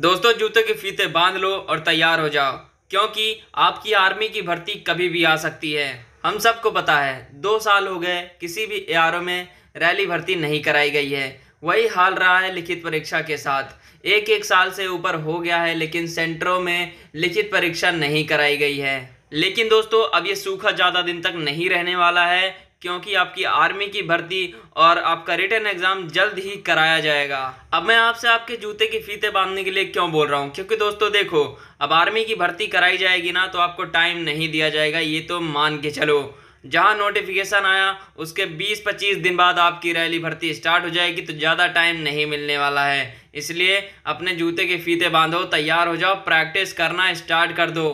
दोस्तों जूते के फीते बांध लो और तैयार हो जाओ क्योंकि आपकी आर्मी की भर्ती कभी भी आ सकती है हम सबको पता है दो साल हो गए किसी भी ए में रैली भर्ती नहीं कराई गई है वही हाल रहा है लिखित परीक्षा के साथ एक एक साल से ऊपर हो गया है लेकिन सेंटरों में लिखित परीक्षा नहीं कराई गई है लेकिन दोस्तों अब ये सूखा ज़्यादा दिन तक नहीं रहने वाला है क्योंकि आपकी आर्मी की भर्ती और आपका रिटर्न एग्ज़ाम जल्द ही कराया जाएगा अब मैं आपसे आपके जूते की फीते बांधने के लिए क्यों बोल रहा हूँ क्योंकि दोस्तों देखो अब आर्मी की भर्ती कराई जाएगी ना तो आपको टाइम नहीं दिया जाएगा ये तो मान के चलो जहाँ नोटिफिकेशन आया उसके 20-25 दिन बाद आपकी रैली भर्ती स्टार्ट हो जाएगी तो ज़्यादा टाइम नहीं मिलने वाला है इसलिए अपने जूते के फीते बांधो तैयार हो जाओ प्रैक्टिस करना स्टार्ट कर दो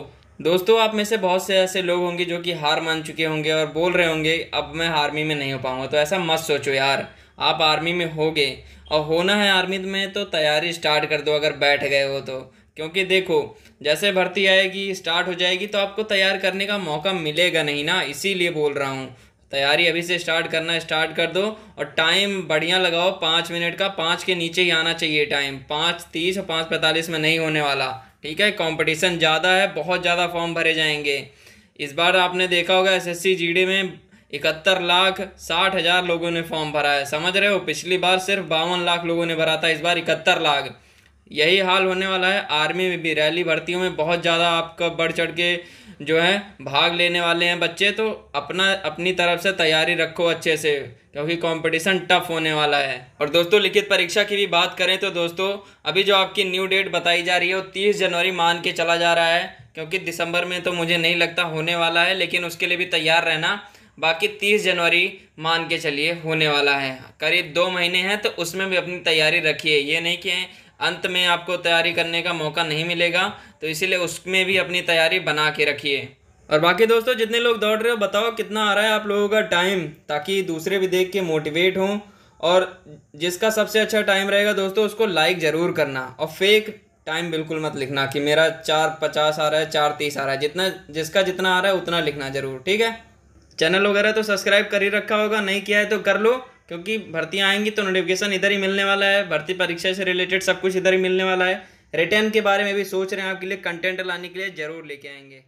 दोस्तों आप में से बहुत से ऐसे लोग होंगे जो कि हार मान चुके होंगे और बोल रहे होंगे अब मैं आर्मी में नहीं हो पाऊँगा तो ऐसा मत सोचो यार आप आर्मी में हो गए और होना है आर्मी में तो तैयारी स्टार्ट कर दो अगर बैठ गए हो तो क्योंकि देखो जैसे भर्ती आएगी स्टार्ट हो जाएगी तो आपको तैयार करने का मौका मिलेगा नहीं ना इसीलिए बोल रहा हूँ तैयारी अभी से स्टार्ट करना स्टार्ट कर दो और टाइम बढ़िया लगाओ पाँच मिनट का पाँच के नीचे ही आना चाहिए टाइम पाँच तीस और पाँच पैंतालीस में नहीं होने वाला ठीक है कंपटीशन ज़्यादा है बहुत ज़्यादा फॉर्म भरे जाएंगे इस बार आपने देखा होगा एसएससी जीडी में इकहत्तर लाख साठ हज़ार लोगों ने फॉर्म भरा है समझ रहे हो पिछली बार सिर्फ बावन लाख लोगों ने भरा था इस बार इकहत्तर लाख यही हाल होने वाला है आर्मी में भी रैली भर्तियों में बहुत ज़्यादा आपका बढ़ चढ़ के जो है भाग लेने वाले हैं बच्चे तो अपना अपनी तरफ से तैयारी रखो अच्छे से क्योंकि कंपटीशन टफ होने वाला है और दोस्तों लिखित परीक्षा की भी बात करें तो दोस्तों अभी जो आपकी न्यू डेट बताई जा रही है वो तीस जनवरी मान के चला जा रहा है क्योंकि दिसंबर में तो मुझे नहीं लगता होने वाला है लेकिन उसके लिए भी तैयार रहना बाकी तीस जनवरी मान के चलिए होने वाला है करीब दो महीने हैं तो उसमें भी अपनी तैयारी रखिए ये नहीं कि अंत में आपको तैयारी करने का मौका नहीं मिलेगा तो इसीलिए उसमें भी अपनी तैयारी बना के रखिए और बाकी दोस्तों जितने लोग दौड़ रहे हो बताओ कितना आ रहा है आप लोगों का टाइम ताकि दूसरे भी देख के मोटिवेट हों और जिसका सबसे अच्छा टाइम रहेगा दोस्तों उसको लाइक ज़रूर करना और फेक टाइम बिल्कुल मत लिखना कि मेरा चार पचास आ रहा है चार तीस आ रहा है जितना जिसका जितना आ रहा है उतना लिखना ज़रूर ठीक है चैनल वगैरह तो सब्सक्राइब कर ही रखा होगा नहीं किया है तो कर लो क्योंकि भर्तियाँ आएंगी तो नोटिफिकेशन इधर ही मिलने वाला है भर्ती परीक्षा से रिलेटेड सब कुछ इधर ही मिलने वाला है रिटर्न के बारे में भी सोच रहे हैं आपके लिए कंटेंट लाने के लिए ज़रूर लेके आएंगे